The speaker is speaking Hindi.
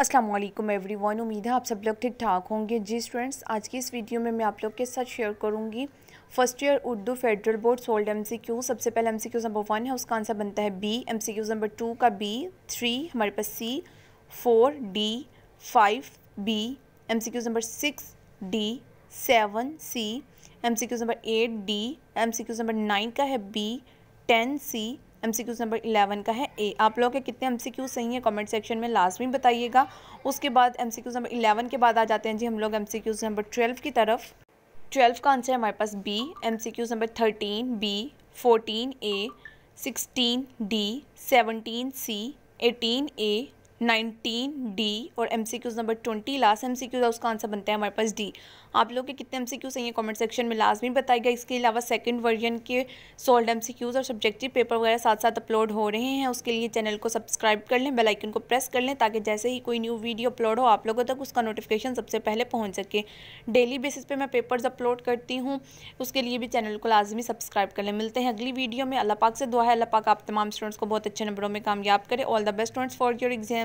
असलम एवरी वन उम्मीद है आप सब लोग ठीक ठाक होंगे जी स्टूडेंट्स आज की इस वीडियो में मैं आप लोग के साथ शेयर करूंगी first year Urdu federal board solved M C Q सबसे पहले M C Q number one है उसका आंसर बनता है B M C Q number two का बी थ्री हमारे पास C four D five B M C Q number six D seven C M C Q number eight D M C Q number nine का है B ten C M C Qs number eleven का है ए आप लोगों के कितने एम सी क्यूज़ सही है कमेंट सेक्शन में लाजमी बताइएगा उसके बाद M C Qs number eleven के बाद आ जाते हैं जी हम लोग M C Qs number twelve की तरफ ट्वेल्व का आंसर है हमारे पास B M C Qs number thirteen B fourteen A sixteen D seventeen C eighteen A nineteen D और M C Qs number twenty last M C Qs है उसका आंसर बनता है हमारे पास डी आप लोग के कितने एम सी क्यूज़ हैं कॉमेंट सेक्शन में लाजमी बताएगा इसके अलावा सेकंड वर्जन के सोल्ड एम सी क्यूज़ और सब्जेक्टिव पेपर वगैरह साथ साथ अपलोड हो रहे हैं उसके लिए चैनल को सब्सक्राइब कर लें बेलाइकन को प्रेस कर लें ताकि जैसे ही कोई न्यू वीडियो अपलोड हो आप लोगों तक उसका नोटिफिकेशन सबसे पहले पहुँच सके डेली बेसिस पर मैं पेपर्स अपलोड करती हूँ उसके लिए भी चैनल को लाजमी सब्सक्राइब कर लें मिलते हैं अगली वीडियो में अल्लाह पाक से दुआ है अल्लाह पाक आप तमाम स्टूडेंट्स को बहुत अच्छे नंबरों में कामयाब करें all the best students for your exam